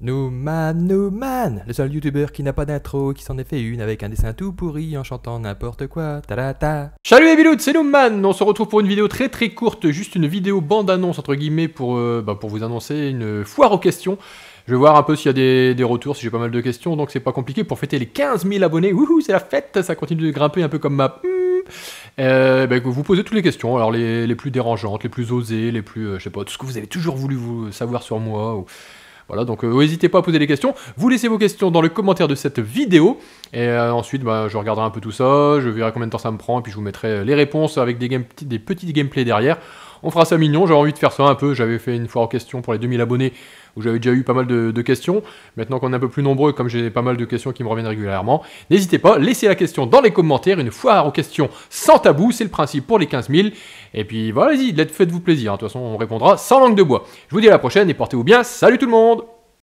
Nooman Nooman, le seul youtubeur qui n'a pas d'intro, qui s'en est fait une avec un dessin tout pourri en chantant n'importe quoi, ta ta. Salut les biloutes, c'est Nooman, on se retrouve pour une vidéo très très courte, juste une vidéo bande-annonce entre guillemets pour, euh, bah, pour vous annoncer une foire aux questions. Je vais voir un peu s'il y a des, retours, si j'ai pas mal de questions, donc c'est pas compliqué. Pour fêter les 15 000 abonnés, wouhou, c'est la fête, ça continue de grimper un peu comme ma... Hum. Euh, bah, vous posez toutes les questions, alors les, plus dérangeantes, les plus osées, les plus, euh, je sais pas, tout ce que vous avez toujours voulu vous savoir sur moi, ou voilà, donc euh, n'hésitez pas à poser des questions. Vous laissez vos questions dans le commentaire de cette vidéo. Et euh, ensuite, bah, je regarderai un peu tout ça, je verrai combien de temps ça me prend, et puis je vous mettrai les réponses avec des, des petits gameplays derrière on fera ça mignon, J'ai envie de faire ça un peu, j'avais fait une fois en question pour les 2000 abonnés, où j'avais déjà eu pas mal de, questions, maintenant qu'on est un peu plus nombreux, comme j'ai pas mal de questions qui me reviennent régulièrement, n'hésitez pas, laissez la question dans les commentaires, une fois aux questions sans tabou, c'est le principe pour les 15 000, et puis voilà, y faites-vous plaisir, hein. de toute façon on répondra sans langue de bois. Je vous dis à la prochaine et portez-vous bien, salut tout le monde